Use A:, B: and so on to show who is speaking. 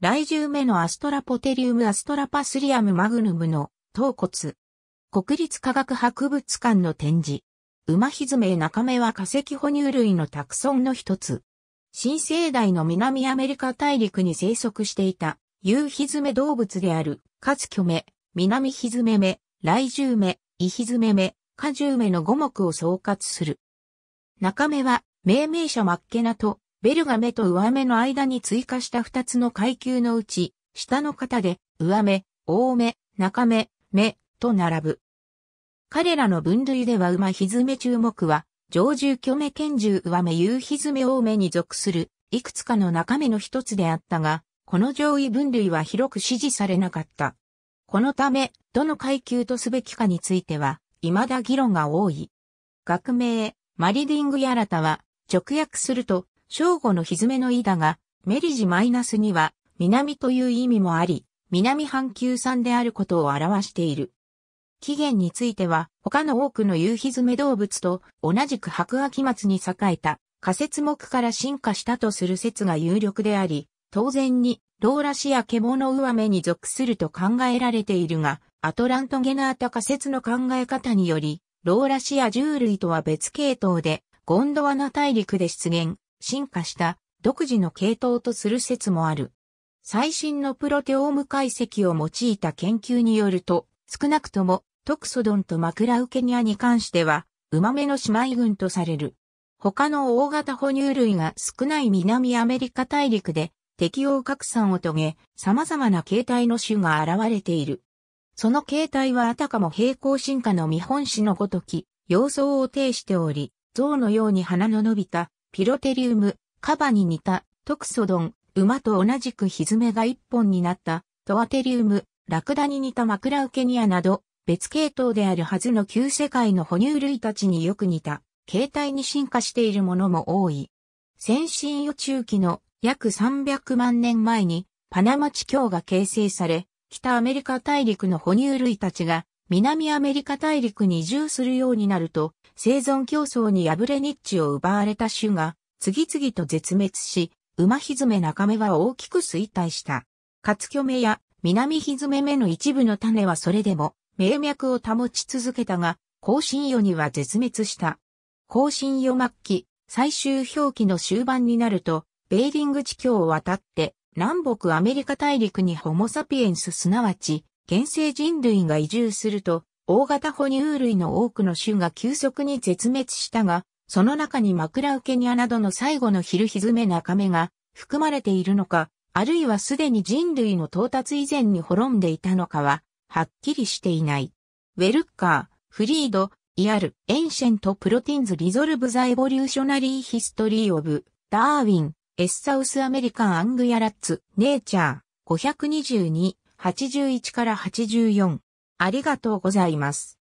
A: 来獣目のアストラポテリウムアストラパスリアムマグヌムの頭骨。国立科学博物館の展示。馬ひずめ中目は化石哺乳類のタクソンの一つ。新生代の南アメリカ大陸に生息していた、有ひずめ動物である、カツキョメ、南ひずめ目、来獣目、イひずめ目、カジュウメの五目を総括する。中目は、命名者マッケナとベルが目と上目の間に追加した2つの階級のうち、下の型で、上目、大目、中目、目、と並ぶ。彼らの分類では馬ひずめ注目は、上重巨目拳銃上目夕ひずめ大目に属する、いくつかの中目の一つであったが、この上位分類は広く支持されなかった。このため、どの階級とすべきかについては、未だ議論が多い。学名、マリディング・ヤラタは、直訳すると、正午のひずめの井だが、メリジマイナスには、南という意味もあり、南半球産であることを表している。起源については、他の多くの夕日詰動物と同じく白亜紀末に栄えた仮説目から進化したとする説が有力であり、当然にローラシア獣上目に属すると考えられているが、アトラントゲナータ仮説の考え方により、ローラシア獣類とは別系統で、ゴンドワナ大陸で出現、進化した独自の系統とする説もある。最新のプロテオーム解析を用いた研究によると、少なくともトクソドンとマクラウケニアに関しては、ウマメの姉妹群とされる。他の大型哺乳類が少ない南アメリカ大陸で適応拡散を遂げ、様々な形態の種が現れている。その形態はあたかも平行進化の見本種のごとき、様相を呈しており、象のように鼻の伸びたピロテリウム、カバに似た、トクソドン、馬と同じくひずめが一本になった、トアテリウム、ラクダに似たマクラウケニアなど、別系統であるはずの旧世界の哺乳類たちによく似た、形態に進化しているものも多い。先進予中期の約300万年前にパナマ地境が形成され、北アメリカ大陸の哺乳類たちが南アメリカ大陸に移住するようになると、生存競争に敗れニッチを奪われた種が、次々と絶滅し、馬ひずめ中目は大きく衰退した。カツキョメや南ひずめ目の一部の種はそれでも、名脈を保ち続けたが、更新魚には絶滅した。更新魚末期、最終表記の終盤になると、ベーリング地境を渡って、南北アメリカ大陸にホモサピエンスすなわち、現世人類が移住すると、大型哺乳類の多くの種が急速に絶滅したが、その中にマクラウケニアなどの最後のヒルヒズメナカメが含まれているのか、あるいはすでに人類の到達以前に滅んでいたのかは、はっきりしていない。ウェルッカー、フリード、イアル、エンシェント・プロティンズ・リゾルブ・ザ・エボリューショナリー・ヒストリー・オブ、ダーウィン、エッサウス・アメリカン・アングヤラッツ、ネイチャー、522。81から84。ありがとうございます。